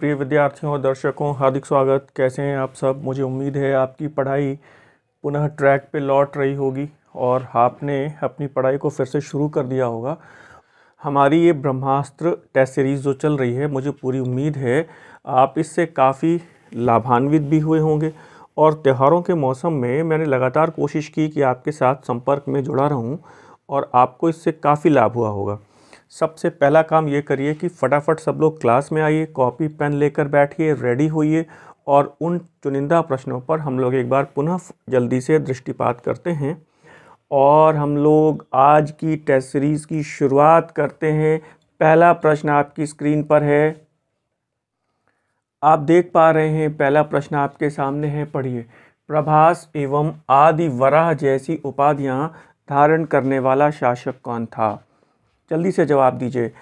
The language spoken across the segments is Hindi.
प्रिय विद्यार्थियों और दर्शकों हार्दिक स्वागत कैसे हैं आप सब मुझे उम्मीद है आपकी पढ़ाई पुनः ट्रैक पे लौट रही होगी और आपने अपनी पढ़ाई को फिर से शुरू कर दिया होगा हमारी ये ब्रह्मास्त्र टेस्ट सीरीज़ जो चल रही है मुझे पूरी उम्मीद है आप इससे काफ़ी लाभान्वित भी हुए होंगे और त्योहारों के मौसम में मैंने लगातार कोशिश की कि आपके साथ संपर्क में जुड़ा रहूँ और आपको इससे काफ़ी लाभ हुआ होगा सबसे पहला काम ये करिए कि फटाफट सब लोग क्लास में आइए कॉपी पेन लेकर बैठिए रेडी होइए और उन चुनिंदा प्रश्नों पर हम लोग एक बार पुनः जल्दी से दृष्टिपात करते हैं और हम लोग आज की टेस्ट सीरीज़ की शुरुआत करते हैं पहला प्रश्न आपकी स्क्रीन पर है आप देख पा रहे हैं पहला प्रश्न आपके सामने है पढ़िए प्रभास एवं आदि वराह जैसी उपाधियां धारण करने वाला शासक कौन था जल्दी से जवाब दीजिए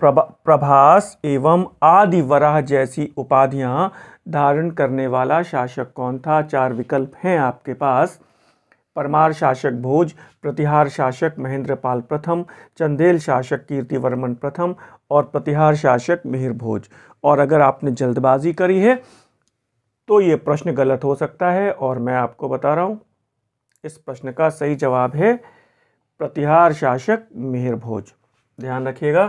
प्रभा प्रभास एवं आदिवराह जैसी उपाधियां धारण करने वाला शासक कौन था चार विकल्प हैं आपके पास परमार शासक भोज प्रतिहार शासक महेंद्रपाल प्रथम चंदेल शासक कीर्ति वर्मन प्रथम और प्रतिहार शासक मिहिर भोज और अगर आपने जल्दबाजी करी है तो ये प्रश्न गलत हो सकता है और मैं आपको बता रहा हूँ इस प्रश्न का सही जवाब है प्रतिहार शासक मेहर भोज ध्यान रखिएगा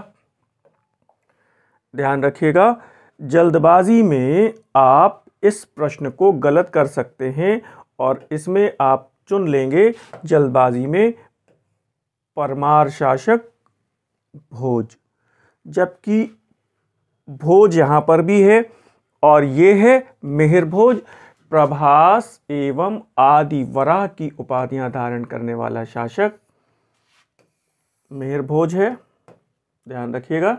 ध्यान रखिएगा जल्दबाजी में आप इस प्रश्न को गलत कर सकते हैं और इसमें आप चुन लेंगे जल्दबाजी में परमार शासक भोज जबकि भोज यहाँ पर भी है और ये है मेहर भोज प्रभास एवं आदि वराह की उपाधियां धारण करने वाला शासक मेहर भोज है ध्यान रखिएगा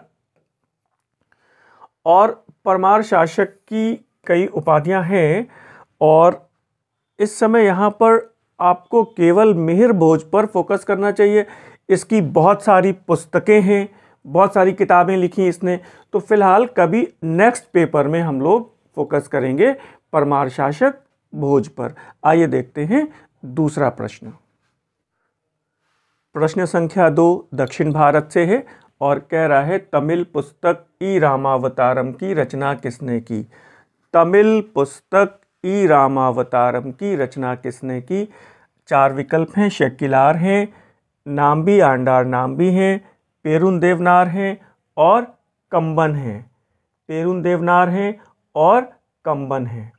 और परमार शासक की कई उपाधियां हैं और इस समय यहाँ पर आपको केवल मेहर भोज पर फोकस करना चाहिए इसकी बहुत सारी पुस्तकें हैं बहुत सारी किताबें लिखी इसने तो फिलहाल कभी नेक्स्ट पेपर में हम लोग फोकस करेंगे परमार शासक भोज पर आइए देखते हैं दूसरा प्रश्न प्रश्न संख्या दो दक्षिण भारत से है और कह रहा है तमिल पुस्तक ई रामावतारम की रचना किसने की तमिल पुस्तक ई रामावतारम की रचना किसने की चार विकल्प हैं शकिलार हैं नाम्बी आंडार नाम्बी हैं पेरुन देवनार हैं और कंबन हैं पेरुन देवनार हैं और कंबन हैं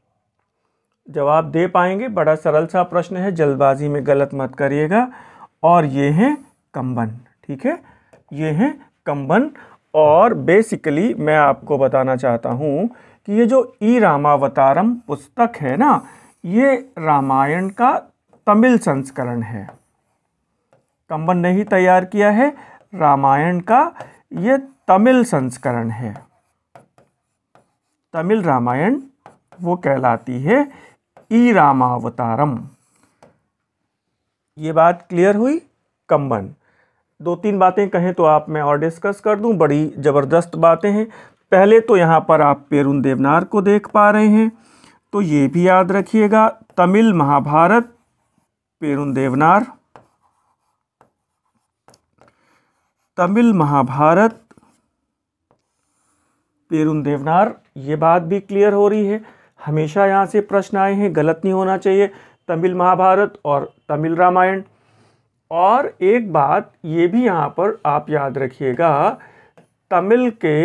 जवाब दे पाएंगे बड़ा सरल सा प्रश्न है जल्दबाजी में गलत मत करिएगा और ये हैं कंबन ठीक है ये हैं कंबन और बेसिकली मैं आपको बताना चाहता हूँ कि ये जो ई रामावतारम पुस्तक है ना ये रामायण का तमिल संस्करण है कंबन ने ही तैयार किया है रामायण का ये तमिल संस्करण है तमिल रामायण वो कहलाती है ई रामावतारम ये बात क्लियर हुई कम्बन दो तीन बातें कहें तो आप मैं और डिस्कस कर दूं बड़ी ज़बरदस्त बातें हैं पहले तो यहाँ पर आप पेरुन देवनार को देख पा रहे हैं तो ये भी याद रखिएगा तमिल महाभारत पेरुन देवनार तमिल महाभारत पेरुन देवनार ये बात भी क्लियर हो रही है हमेशा यहाँ से प्रश्न आए हैं गलत नहीं होना चाहिए तमिल महाभारत और तमिल रामायण और एक बात ये भी यहाँ पर आप याद रखिएगा तमिल के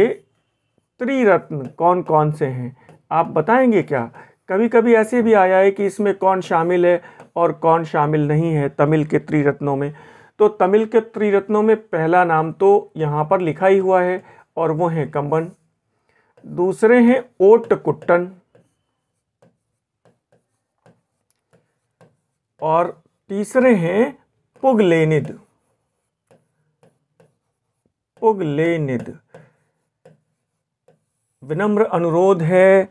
त्रिरत्न कौन कौन से हैं आप बताएंगे क्या कभी कभी ऐसे भी आया है कि इसमें कौन शामिल है और कौन शामिल नहीं है तमिल के त्रिरत्नों में तो तमिल के त्रिरत्नों में पहला नाम तो यहाँ पर लिखा ही हुआ है और वो हैं कंबन दूसरे हैं ओट कुट्टन और तीसरे हैं पुगलेनिद पुगलेनिद विनम्र अनुरोध है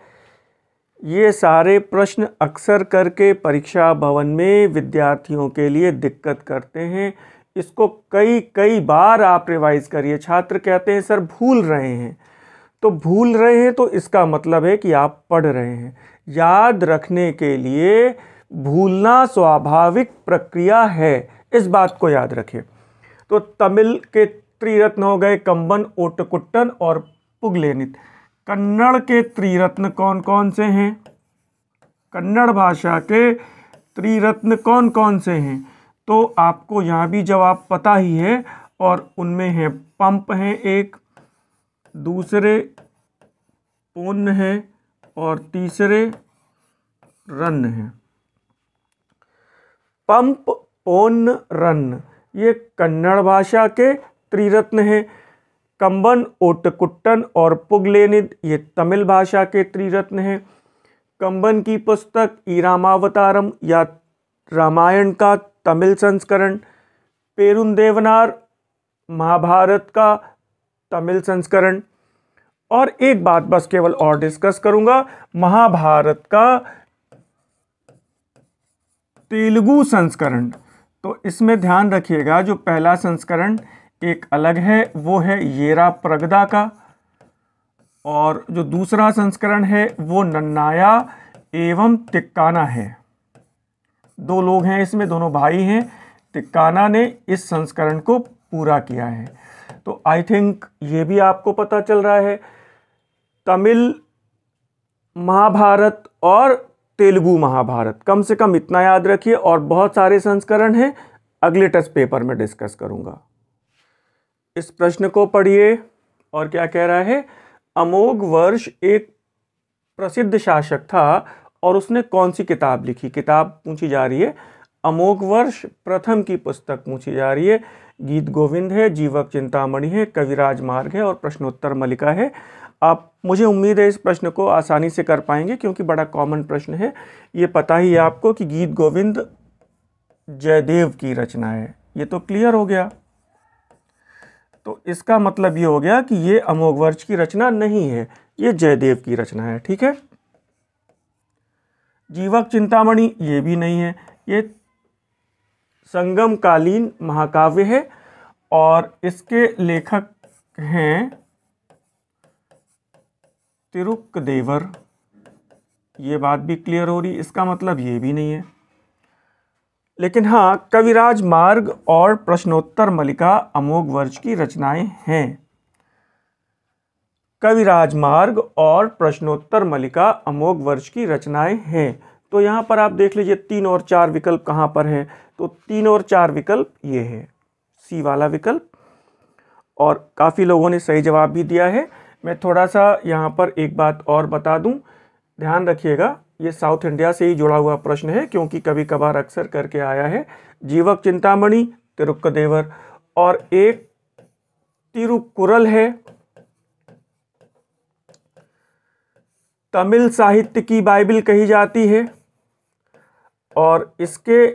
ये सारे प्रश्न अक्सर करके परीक्षा भवन में विद्यार्थियों के लिए दिक्कत करते हैं इसको कई कई बार आप रिवाइज करिए छात्र कहते हैं सर भूल रहे हैं तो भूल रहे हैं तो इसका मतलब है कि आप पढ़ रहे हैं याद रखने के लिए भूलना स्वाभाविक प्रक्रिया है इस बात को याद रखें तो तमिल के त्रिरत्न हो गए कंबन ओटकुट्टन और पुगलेनित कन्नड़ के त्रिरत्न कौन कौन से हैं कन्नड़ भाषा के त्रिरत्न कौन कौन से हैं तो आपको यहाँ भी जवाब पता ही है और उनमें हैं पंप हैं एक दूसरे पुण्य हैं और तीसरे रन हैं पंप पोन रन ये कन्नड़ भाषा के त्रिरत्न हैं कंबन ओटकुट्टन और पुगलेनिद ये तमिल भाषा के त्रिरत्न हैं कंबन की पुस्तक ई रामावतारम या रामायण का तमिल संस्करण पेरुंदेवनार देवनार महाभारत का तमिल संस्करण और एक बात बस केवल और डिस्कस करूंगा महाभारत का तेलुगु संस्करण तो इसमें ध्यान रखिएगा जो पहला संस्करण एक अलग है वो है येरा प्रगदा का और जो दूसरा संस्करण है वो नन्नाया एवं तिक्काना है दो लोग हैं इसमें दोनों भाई हैं तिक्काना ने इस संस्करण को पूरा किया है तो आई थिंक ये भी आपको पता चल रहा है तमिल महाभारत और तेलुगु महाभारत कम से कम इतना याद रखिए और बहुत सारे संस्करण हैं अगले टच पेपर में डिस्कस करूंगा इस प्रश्न को पढ़िए और क्या कह रहा है अमोघ वर्ष एक प्रसिद्ध शासक था और उसने कौन सी किताब लिखी किताब पूछी जा रही है अमोघ वर्ष प्रथम की पुस्तक पूछी जा रही है गीत गोविंद है जीवक चिंतामणि है कविराज मार्ग है और प्रश्नोत्तर मलिका है आप मुझे उम्मीद है इस प्रश्न को आसानी से कर पाएंगे क्योंकि बड़ा कॉमन प्रश्न है ये पता ही है आपको कि गीत गोविंद जयदेव की रचना है ये तो क्लियर हो गया तो इसका मतलब ये हो गया कि ये अमोघवर्ष की रचना नहीं है ये जयदेव की रचना है ठीक है जीवक चिंतामणि ये भी नहीं है ये संगमकालीन महाकाव्य है और इसके लेखक हैं तिरुक देवर ये बात भी क्लियर हो रही इसका मतलब ये भी नहीं है लेकिन हाँ कविराज मार्ग और प्रश्नोत्तर मलिका अमोघ वर्ज की रचनाएं हैं कविराज मार्ग और प्रश्नोत्तर मलिका अमोघ वर्ज की रचनाएं हैं तो यहाँ पर आप देख लीजिए तीन और चार विकल्प कहाँ पर है तो तीन और चार विकल्प ये है सी वाला विकल्प और काफ़ी लोगों ने सही जवाब भी दिया है मैं थोड़ा सा यहाँ पर एक बात और बता दूँ ध्यान रखिएगा ये साउथ इंडिया से ही जुड़ा हुआ प्रश्न है क्योंकि कभी कभार अक्सर करके आया है जीवक चिंतामणि तिरुक्कदेवर और एक तिरुकुरल है तमिल साहित्य की बाइबिल कही जाती है और इसके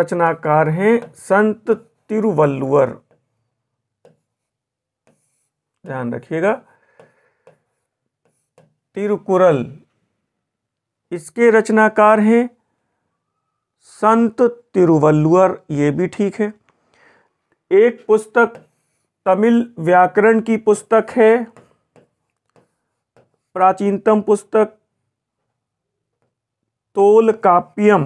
रचनाकार हैं संत तिरुवल्लुवर ध्यान रखिएगा तिरुकुरल इसके रचनाकार हैं संत तिरुवल्लुवर ये भी ठीक है एक पुस्तक तमिल व्याकरण की पुस्तक है प्राचीनतम पुस्तक तोल काप्यम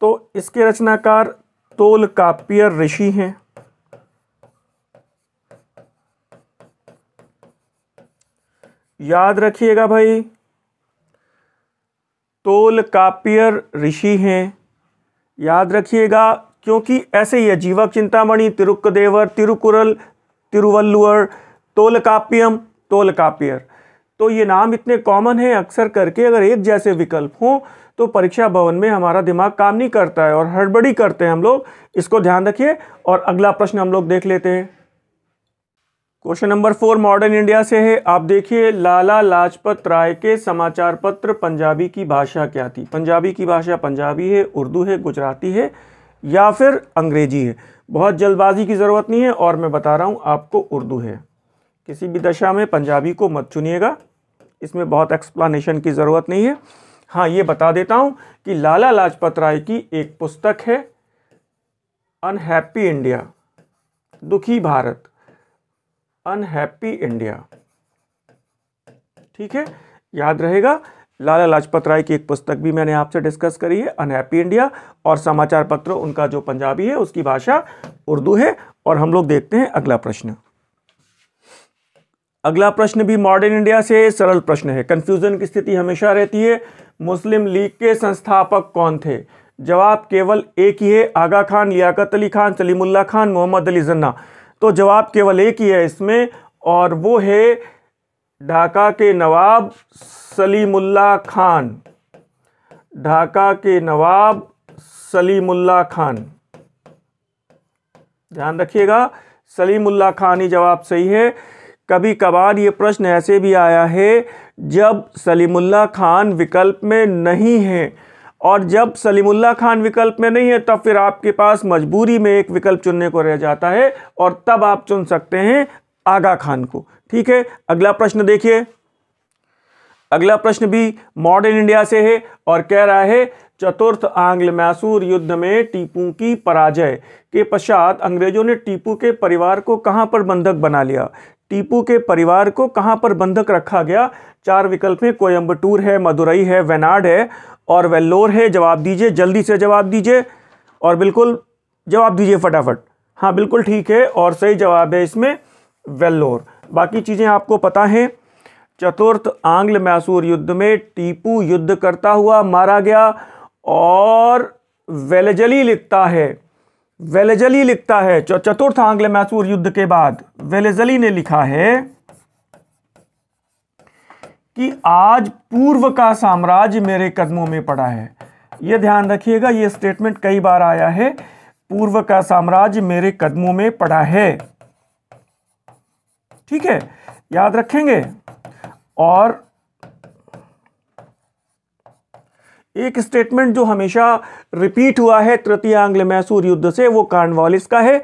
तो इसके रचनाकार तोल काप्य ऋषि हैं याद रखिएगा भाई तोल कापियर ऋषि हैं याद रखिएगा क्योंकि ऐसे ही है जीवक चिंतामणि तिरुकदेवर तिरुकुरल तिरुवल्लुअर तोल तोल कापियर तो ये नाम इतने कॉमन हैं अक्सर करके अगर एक जैसे विकल्प हों तो परीक्षा भवन में हमारा दिमाग काम नहीं करता है और हड़बड़ी करते हैं हम लोग इसको ध्यान रखिए और अगला प्रश्न हम लोग देख लेते हैं question number four modern India से है आप देखिए लाला लाजपत राय के समाचार पत्र पंजाबी की भाषा क्या थी पंजाबी की भाषा पंजाबी है उर्दू है गुजराती है या फिर अंग्रेजी है बहुत जल्दबाजी की ज़रूरत नहीं है और मैं बता रहा हूँ आपको उर्दू है किसी भी दशा में पंजाबी को मत चुनिएगा इसमें बहुत एक्सप्लानशन की ज़रूरत नहीं है हाँ ये बता देता हूँ कि लाला लाजपत राय की एक पुस्तक है अनहैप्पी इंडिया दुखी भारत अनहैप्पी इंडिया ठीक है याद रहेगा लाला लाजपत राय की एक पुस्तक भी मैंने आपसे डिस्कस करी है अनहैप्पी इंडिया और समाचार पत्र उनका जो पंजाबी है उसकी भाषा उर्दू है और हम लोग देखते हैं अगला प्रश्न अगला प्रश्न भी मॉडर्न इंडिया से सरल प्रश्न है कंफ्यूजन की स्थिति हमेशा रहती है मुस्लिम लीग के संस्थापक कौन थे जवाब केवल एक ही है आगा खान लियाकत अली खान सलीमुल्ला खान मोहम्मद अली जन्ना तो जवाब केवल एक ही है इसमें और वो है ढाका के नवाब सलीमुल्ला खान ढाका के नवाब सलीमुल्ला खान ध्यान रखिएगा सलीमुल्ला खान ही जवाब सही है कभी कभार ये प्रश्न ऐसे भी आया है जब सलीमुल्ला खान विकल्प में नहीं है और जब सलीमुल्ला खान विकल्प में नहीं है तब फिर आपके पास मजबूरी में एक विकल्प चुनने को रह जाता है और तब आप चुन सकते हैं आगा खान को ठीक है अगला प्रश्न देखिए अगला प्रश्न भी मॉडर्न इंडिया से है और कह रहा है चतुर्थ आंग्ल मैसूर युद्ध में टीपू की पराजय के पश्चात अंग्रेजों ने टीपू के परिवार को कहां पर बंधक बना लिया टीपू के परिवार को कहाँ पर बंधक रखा गया चार विकल्प हैं कोयम्बटूर है मदुरई है वेनाड है और वेल्लोर है जवाब दीजिए जल्दी से जवाब दीजिए और बिल्कुल जवाब दीजिए फटाफट हाँ बिल्कुल ठीक है और सही जवाब है इसमें वेल्लोर बाकी चीज़ें आपको पता हैं चतुर्थ आंग्ल मैसूर युद्ध में टीपू युद्ध करता हुआ मारा गया और वेलजली लिखता है वेलेजली लिखता है चतुर्थ आंग्ल मैसूर युद्ध के बाद वेलेजली ने लिखा है कि आज पूर्व का साम्राज्य मेरे कदमों में पड़ा है यह ध्यान रखिएगा यह स्टेटमेंट कई बार आया है पूर्व का साम्राज्य मेरे कदमों में पड़ा है ठीक है याद रखेंगे और एक स्टेटमेंट जो हमेशा रिपीट हुआ है तृतीय आंग्ल मैसूर युद्ध से वो कार्नवालिस का है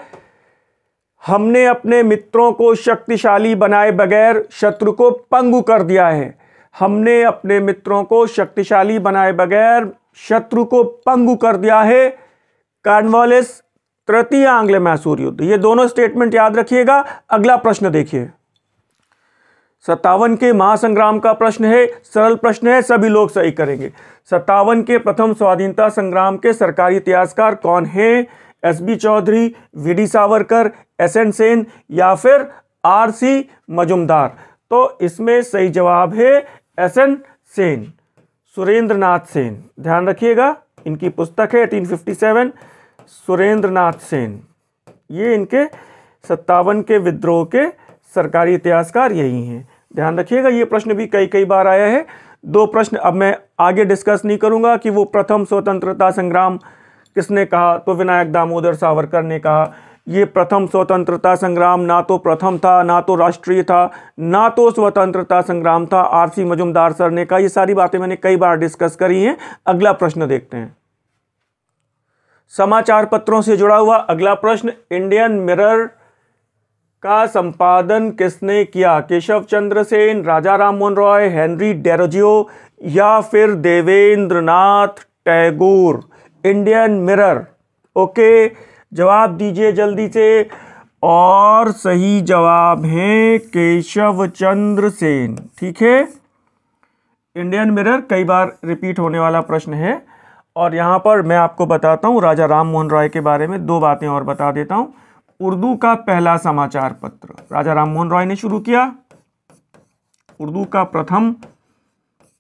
हमने अपने मित्रों को शक्तिशाली बनाए बगैर शत्रु को पंगु कर दिया है हमने अपने मित्रों को शक्तिशाली बनाए बगैर शत्रु को पंगु कर दिया है कार्नवालिस तृतीय आंग्ल मैसूर युद्ध ये दोनों स्टेटमेंट याद रखिएगा अगला प्रश्न देखिए सत्तावन के महासंग्राम का प्रश्न है सरल प्रश्न है सभी लोग सही करेंगे सत्तावन के प्रथम स्वाधीनता संग्राम के सरकारी इतिहासकार कौन है S B Chaudhary V D Savarkar S N Sen या फिर आर सी मजुमदार तो इसमें सही जवाब है एस एन सेन सुरेंद्र नाथ सेन ध्यान रखिएगा इनकी पुस्तक है 1857 सुरेंद्र नाथ सेन ये इनके सत्तावन के विद्रोह के सरकारी इतिहासकार यही हैं ध्यान रखिएगा ये प्रश्न भी कई कई बार आया है दो प्रश्न अब मैं आगे डिस्कस नहीं करूंगा कि वो प्रथम स्वतंत्रता संग्राम किसने कहा तो विनायक दामोदर सावरकर ने कहा ये प्रथम स्वतंत्रता संग्राम ना तो प्रथम था ना तो राष्ट्रीय था ना तो स्वतंत्रता संग्राम था आरसी मजुमदार सर ने कहा ये सारी बातें मैंने कई बार डिस्कस करी हैं अगला प्रश्न देखते हैं समाचार पत्रों से जुड़ा हुआ अगला प्रश्न इंडियन मिरर का संपादन किसने किया केशव चंद्र सेन राजा राम मोहन रॉय हेनरी डेरोजियो या फिर Devendra Nath Tagore Indian Mirror okay जवाब दीजिए जल्दी से और सही जवाब है केशव चंद्र सेन ठीक है इंडियन मिरर कई बार रिपीट होने वाला प्रश्न है और यहाँ पर मैं आपको बताता हूँ राजा राम मोहन रॉय के बारे में दो बातें और बता देता हूँ उर्दू का पहला समाचार पत्र राजा राममोहन रॉय ने शुरू किया उर्दू का प्रथम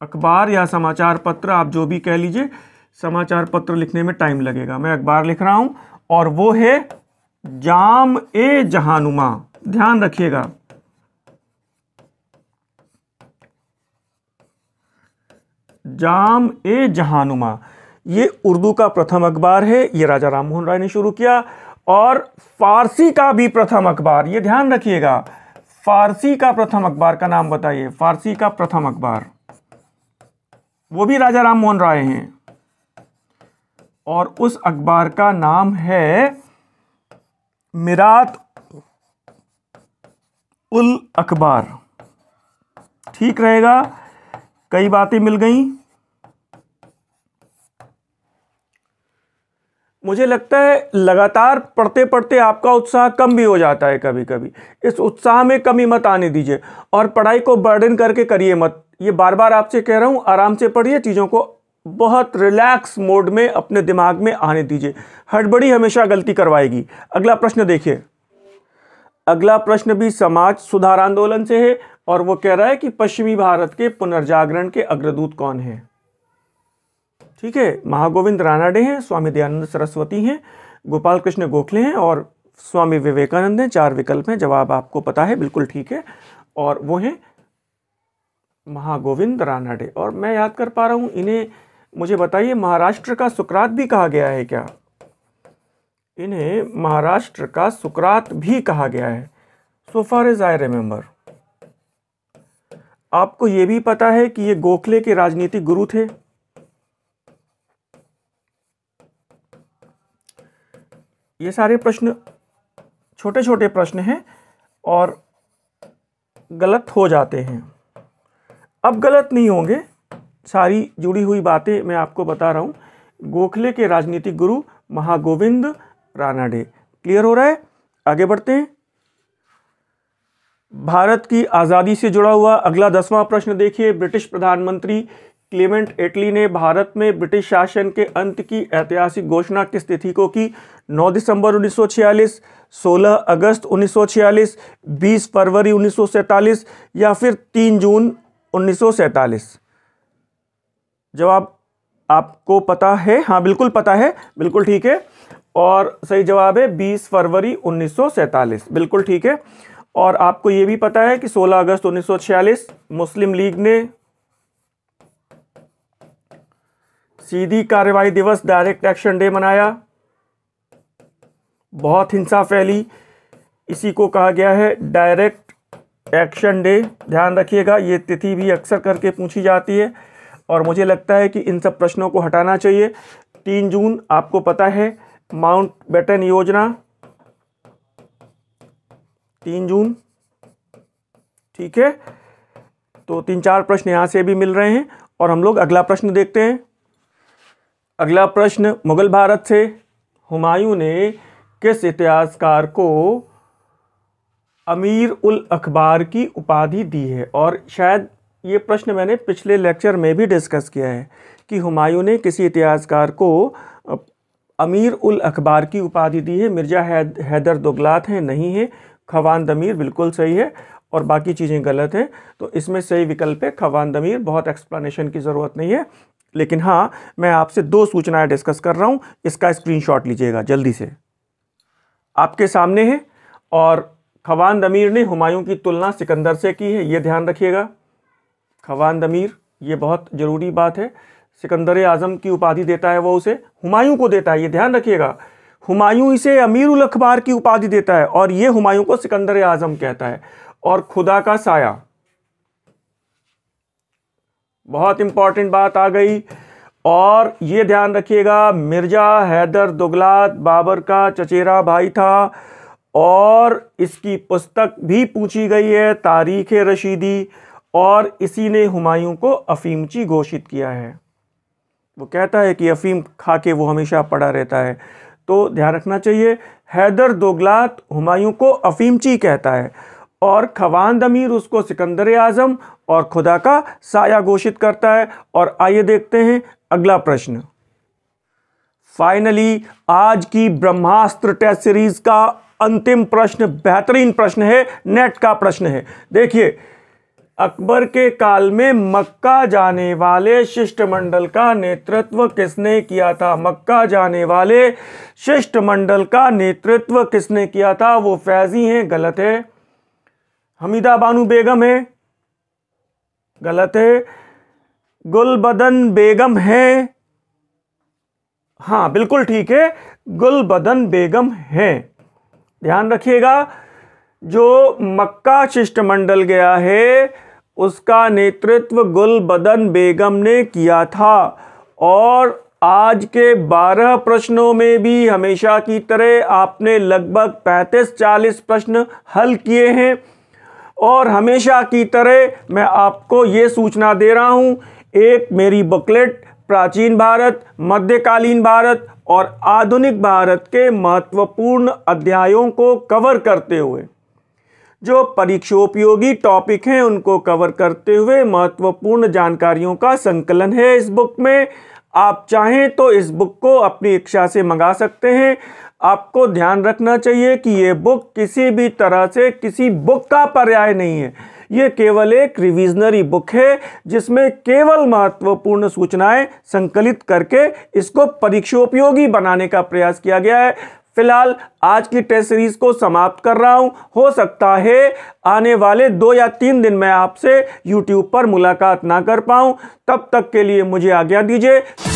अखबार या समाचार पत्र आप जो भी कह लीजिए समाचार पत्र लिखने में टाइम लगेगा मैं अखबार लिख रहा हूं और वो है जाम ए जहानुमा ध्यान रखिएगा जाम ए जहानुमा ये उर्दू का प्रथम अखबार है ये राजा राममोहन राय ने शुरू किया और फारसी का भी प्रथम अखबार ये ध्यान रखिएगा फारसी का प्रथम अखबार का नाम बताइए फारसी का प्रथम अखबार वो भी राजा राम मोहन राय हैं और उस अखबार का नाम है मिरात उल अखबार ठीक रहेगा कई बातें मिल गई मुझे लगता है लगातार पढ़ते पढ़ते आपका उत्साह कम भी हो जाता है कभी कभी इस उत्साह में कमी मत आने दीजिए और पढ़ाई को बर्डन करके करिए मत ये बार बार आपसे कह रहा हूँ आराम से पढ़िए चीज़ों को बहुत रिलैक्स मोड में अपने दिमाग में आने दीजिए हड़बड़ी हमेशा गलती करवाएगी अगला प्रश्न देखिए अगला प्रश्न भी समाज सुधार आंदोलन से है और वो कह रहा है कि पश्चिमी भारत के पुनर्जागरण के अग्रदूत कौन हैं ठीक है महागोविंद रानाडे हैं स्वामी दयानंद सरस्वती हैं गोपाल कृष्ण गोखले हैं और स्वामी विवेकानंद हैं चार विकल्प हैं जवाब आपको पता है बिल्कुल ठीक है और वो हैं महागोविंद रानाडे और मैं याद कर पा रहा हूँ इन्हें मुझे बताइए महाराष्ट्र का सुकरात भी कहा गया है क्या इन्हें महाराष्ट्र का सुकरात भी कहा गया है सो फार इज आई रिमेम्बर आपको ये भी पता है कि ये गोखले के राजनीतिक गुरु थे ये सारे प्रश्न छोटे छोटे प्रश्न हैं और गलत हो जाते हैं अब गलत नहीं होंगे सारी जुड़ी हुई बातें मैं आपको बता रहा हूँ गोखले के राजनीतिक गुरु महागोविंद रानाडे क्लियर हो रहा है आगे बढ़ते हैं भारत की आज़ादी से जुड़ा हुआ अगला दसवां प्रश्न देखिए ब्रिटिश प्रधानमंत्री क्लेमेंट एटली ने भारत में ब्रिटिश शासन के अंत की ऐतिहासिक घोषणा किस तिथि को की नौ दिसंबर छियालीस 16 अगस्त 1946, 20 फरवरी 1947 या फिर 3 जून 1947 जवाब आपको पता है हाँ बिल्कुल पता है बिल्कुल ठीक है और सही जवाब है 20 फरवरी 1947 बिल्कुल ठीक है और आपको ये भी पता है कि 16 अगस्त 1946 मुस्लिम लीग ने सीधी कार्रवाई दिवस डायरेक्ट एक्शन डे मनाया बहुत हिंसा फैली इसी को कहा गया है डायरेक्ट एक्शन डे ध्यान रखिएगा ये तिथि भी अक्सर करके पूछी जाती है और मुझे लगता है कि इन सब प्रश्नों को हटाना चाहिए तीन जून आपको पता है माउंट बेटन योजना तीन जून ठीक है तो तीन चार प्रश्न यहाँ से भी मिल रहे हैं और हम लोग अगला प्रश्न देखते हैं अगला प्रश्न मुगल भारत से हुमायूं ने किस इतिहासकार को अमीर उल अखबार की उपाधि दी है और शायद ये प्रश्न मैंने पिछले लेक्चर में भी डिस्कस किया है कि हुमायूं ने किसी इतिहासकार को अमीर उल अखबार की उपाधि दी है मिर्ज़ा हैद, हैदर दुगलात हैं नहीं है खवान दमीर बिल्कुल सही है और बाकी चीज़ें गलत हैं तो इसमें सही विकल्प है खवान दमीर बहुत एक्सप्लेनेशन की ज़रूरत नहीं है लेकिन हाँ मैं आपसे दो सूचनाएं डिस्कस कर रहा हूँ इसका स्क्रीनशॉट लीजिएगा जल्दी से आपके सामने है और खवान दमीर ने हुमायूं की तुलना सिकंदर से की है ये ध्यान रखिएगा खवान दमीर ये बहुत ज़रूरी बात है सिकंदर आज़म की उपाधि देता है वो उसे हुमायूं को देता है ये ध्यान रखिएगा हुमायूं इसे उल अखबार की उपाधि देता है और ये हुमायूं को सिकंदर आज़म कहता है और खुदा का साया बहुत इंपॉर्टेंट बात आ गई और ये ध्यान रखिएगा मिर्ज़ा हैदर दुगलात बाबर का चचेरा भाई था और इसकी पुस्तक भी पूछी गई है तारीख़ रशीदी और इसी ने हुमायूं को अफीमची घोषित किया है वो कहता है कि अफीम खा के वो हमेशा पड़ा रहता है तो ध्यान रखना चाहिए हैदर दोगलात हुमायूं को अफीमची कहता है और खवान दमीर उसको सिकंदर आज़म और खुदा का साया घोषित करता है और आइए देखते हैं अगला प्रश्न फाइनली आज की ब्रह्मास्त्र टेस्ट सीरीज का अंतिम प्रश्न बेहतरीन प्रश्न है नेट का प्रश्न है देखिए अकबर के काल में मक्का जाने वाले शिष्टमंडल का नेतृत्व किसने किया था मक्का जाने वाले शिष्टमंडल का नेतृत्व किसने किया था वो फैजी हैं गलत है हमीदा बानू बेगम है गलत है गुलबदन बेगम है हाँ बिल्कुल ठीक है गुलबदन बेगम है ध्यान रखिएगा जो मक्का शिष्टमंडल गया है उसका नेतृत्व गुलबदन बेगम ने किया था और आज के 12 प्रश्नों में भी हमेशा की तरह आपने लगभग 35-40 प्रश्न हल किए हैं और हमेशा की तरह मैं आपको ये सूचना दे रहा हूँ एक मेरी बुकलेट प्राचीन भारत मध्यकालीन भारत और आधुनिक भारत के महत्वपूर्ण अध्यायों को कवर करते हुए जो परीक्षोपयोगी टॉपिक हैं उनको कवर करते हुए महत्वपूर्ण जानकारियों का संकलन है इस बुक में आप चाहें तो इस बुक को अपनी इच्छा से मंगा सकते हैं आपको ध्यान रखना चाहिए कि ये बुक किसी भी तरह से किसी बुक का पर्याय नहीं है ये केवल एक रिविजनरी बुक है जिसमें केवल महत्वपूर्ण सूचनाएं संकलित करके इसको परीक्षोपयोगी बनाने का प्रयास किया गया है फिलहाल आज की टेस्ट सीरीज को समाप्त कर रहा हूं हो सकता है आने वाले दो या तीन दिन मैं आपसे यूट्यूब पर मुलाकात ना कर पाऊं तब तक के लिए मुझे आज्ञा दीजिए